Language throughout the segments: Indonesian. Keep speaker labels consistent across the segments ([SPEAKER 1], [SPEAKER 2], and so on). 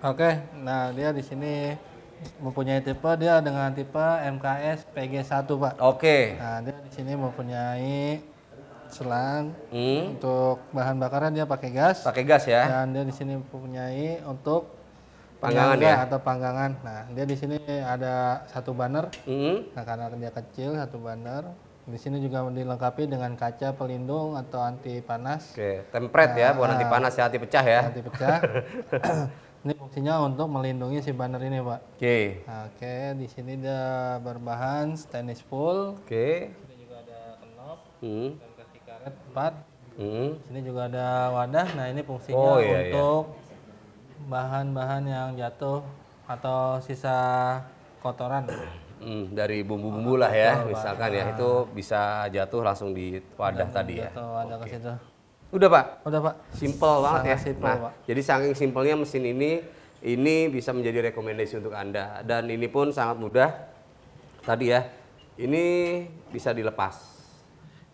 [SPEAKER 1] Oke, nah dia di sini mempunyai tipe dia dengan tipe MKS PG1 pak. Oke. Nah dia di sini mempunyai selang hmm. untuk bahan bakarnya dia pakai gas. Pakai gas ya. Dan dia di sini mempunyai untuk panggangan ya, ya atau panggangan. Nah dia di sini ada satu banner. Hmm. Nah karena dia kecil satu banner. Di sini juga dilengkapi dengan kaca pelindung atau anti panas. Oke, tempered ya, nah, ya, bukan anti ah, panas ya, anti pecah ya. Anti pecah. Ini fungsinya untuk melindungi si banner ini, Pak. Oke. Okay. Oke, di sini ada berbahan stainless full. Oke.
[SPEAKER 2] Okay. Ini juga ada knob. Hmm. Dan kaki
[SPEAKER 1] karet 4. Hmm. Sini juga ada wadah. Nah, ini fungsinya oh, iya, iya. untuk bahan-bahan iya. yang jatuh atau sisa kotoran.
[SPEAKER 2] Hmm, dari bumbu-bumbu lah ya, misalkan ya itu bisa jatuh langsung di wadah, iya, tadi ya. jatuh, ya. Wadah okay.
[SPEAKER 1] ke situ. Udah pak? Udah pak. Simple banget ya. Simple, nah, pak.
[SPEAKER 2] jadi saking simpelnya mesin ini ini bisa menjadi rekomendasi untuk anda dan ini pun sangat mudah tadi ya ini bisa dilepas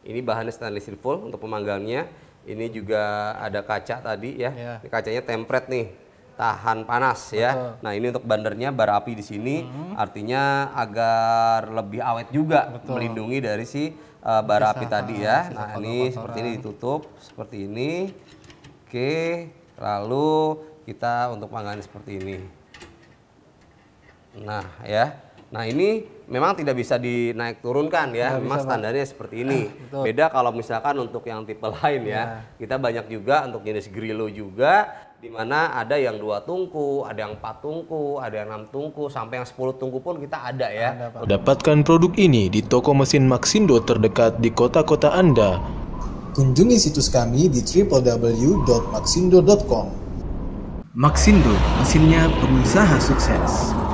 [SPEAKER 2] ini bahannya stainless steel full untuk pemanggangnya. ini juga ada kaca tadi ya yeah. kacanya tempret nih tahan panas ya. Betul. Nah ini untuk bandernya bara api di sini, hmm. artinya agar lebih awet juga Betul. melindungi dari si uh, eh, bara api tadi ya. Nah nah ini seperti ini ditutup, seperti ini. Oke, lalu kita untuk panggangan seperti ini. Nah ya, Nah ini memang tidak bisa dinaik turunkan ya, ya memang bisa, standarnya Pak. seperti ini. Eh, Beda kalau misalkan untuk yang tipe lain ya, ya. kita banyak juga untuk jenis grillo juga, di mana ada yang dua tungku, ada yang empat tungku, ada yang enam tungku, sampai yang sepuluh tungku pun kita ada ya. Dapatkan produk ini di toko mesin Maxindo terdekat di kota-kota Anda.
[SPEAKER 1] Kunjungi situs kami di www.maxindo.com. Maxindo, mesinnya pengusaha sukses.